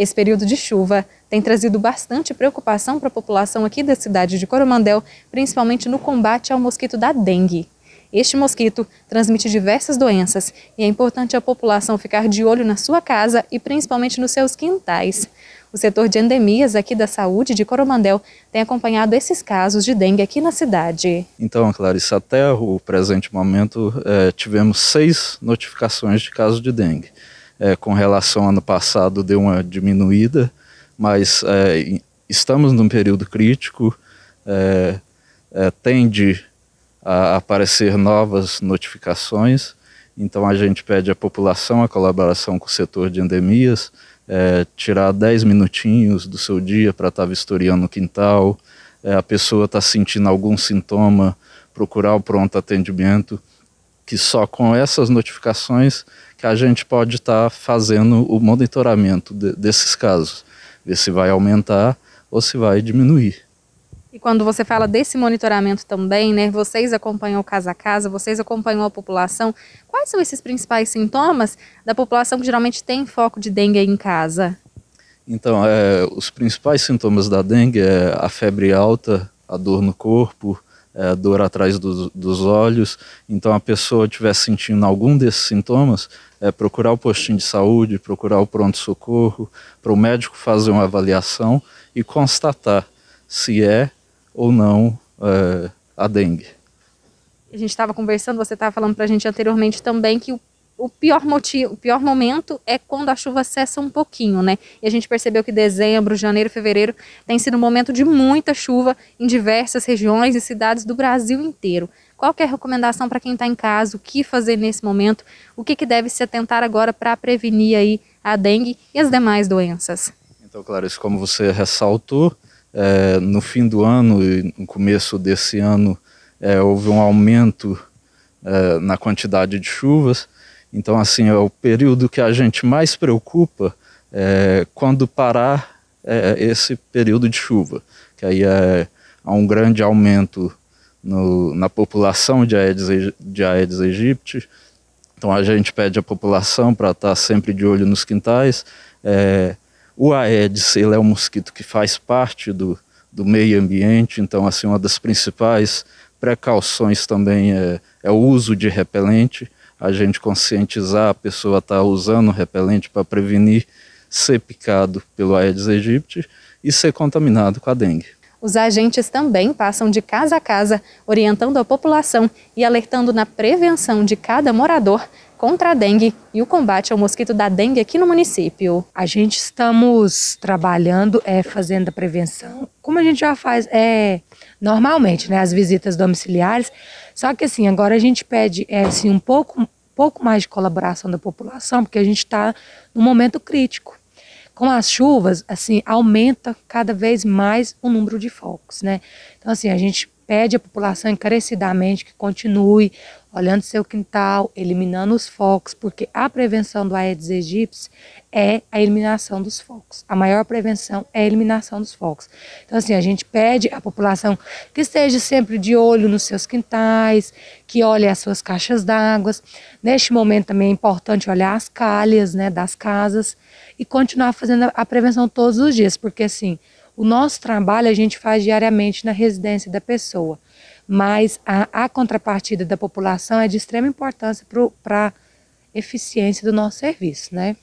Esse período de chuva tem trazido bastante preocupação para a população aqui da cidade de Coromandel, principalmente no combate ao mosquito da dengue. Este mosquito transmite diversas doenças e é importante a população ficar de olho na sua casa e principalmente nos seus quintais. O setor de endemias aqui da saúde de Coromandel tem acompanhado esses casos de dengue aqui na cidade. Então, Clarice, até o presente momento é, tivemos seis notificações de casos de dengue é, com relação ao ano passado deu uma diminuída, mas é, estamos num período crítico, é, é, tende a aparecer novas notificações, então a gente pede à população a colaboração com o setor de endemias, é, tirar 10 minutinhos do seu dia para estar tá vistoriando o quintal, é, a pessoa está sentindo algum sintoma, procurar o pronto atendimento que só com essas notificações que a gente pode estar tá fazendo o monitoramento de, desses casos, ver se vai aumentar ou se vai diminuir. E quando você fala desse monitoramento também, né? Vocês acompanham casa a casa, vocês acompanham a população. Quais são esses principais sintomas da população que geralmente tem foco de dengue em casa? Então, é, os principais sintomas da dengue é a febre alta, a dor no corpo, é, dor atrás do, dos olhos. Então, a pessoa estiver sentindo algum desses sintomas, é, procurar o postinho de saúde, procurar o pronto-socorro, para o médico fazer uma avaliação e constatar se é ou não é, a dengue. A gente estava conversando, você estava falando para a gente anteriormente também que o o pior motivo, o pior momento é quando a chuva cessa um pouquinho, né? E a gente percebeu que dezembro, janeiro, fevereiro tem sido um momento de muita chuva em diversas regiões e cidades do Brasil inteiro. Qual é a recomendação para quem está em casa? O que fazer nesse momento? O que, que deve se atentar agora para prevenir aí a dengue e as demais doenças? Então, Clarice, como você ressaltou, é, no fim do ano e no começo desse ano é, houve um aumento é, na quantidade de chuvas então, assim, é o período que a gente mais preocupa é, quando parar é, esse período de chuva, que aí é, há um grande aumento no, na população de Aedes, de Aedes aegypti. Então, a gente pede à população para estar tá sempre de olho nos quintais. É, o Aedes ele é um mosquito que faz parte do, do meio ambiente, então, assim, uma das principais precauções também é, é o uso de repelente a gente conscientizar a pessoa a tá estar usando repelente para prevenir ser picado pelo Aedes aegypti e ser contaminado com a dengue. Os agentes também passam de casa a casa, orientando a população e alertando na prevenção de cada morador contra a dengue e o combate ao mosquito da dengue aqui no município. A gente estamos trabalhando, é, fazendo a prevenção, como a gente já faz é, normalmente, né, as visitas domiciliares. Só que assim, agora a gente pede é, assim, um pouco, pouco mais de colaboração da população, porque a gente está num momento crítico com as chuvas, assim, aumenta cada vez mais o número de focos, né? Então, assim, a gente pede à população encarecidamente que continue olhando seu quintal, eliminando os focos, porque a prevenção do Aedes aegypti é a eliminação dos focos. A maior prevenção é a eliminação dos focos. Então, assim, a gente pede à população que esteja sempre de olho nos seus quintais, que olhe as suas caixas d'água. Neste momento também é importante olhar as calhas né, das casas e continuar fazendo a prevenção todos os dias, porque assim, o nosso trabalho a gente faz diariamente na residência da pessoa mas a, a contrapartida da população é de extrema importância para a eficiência do nosso serviço, né?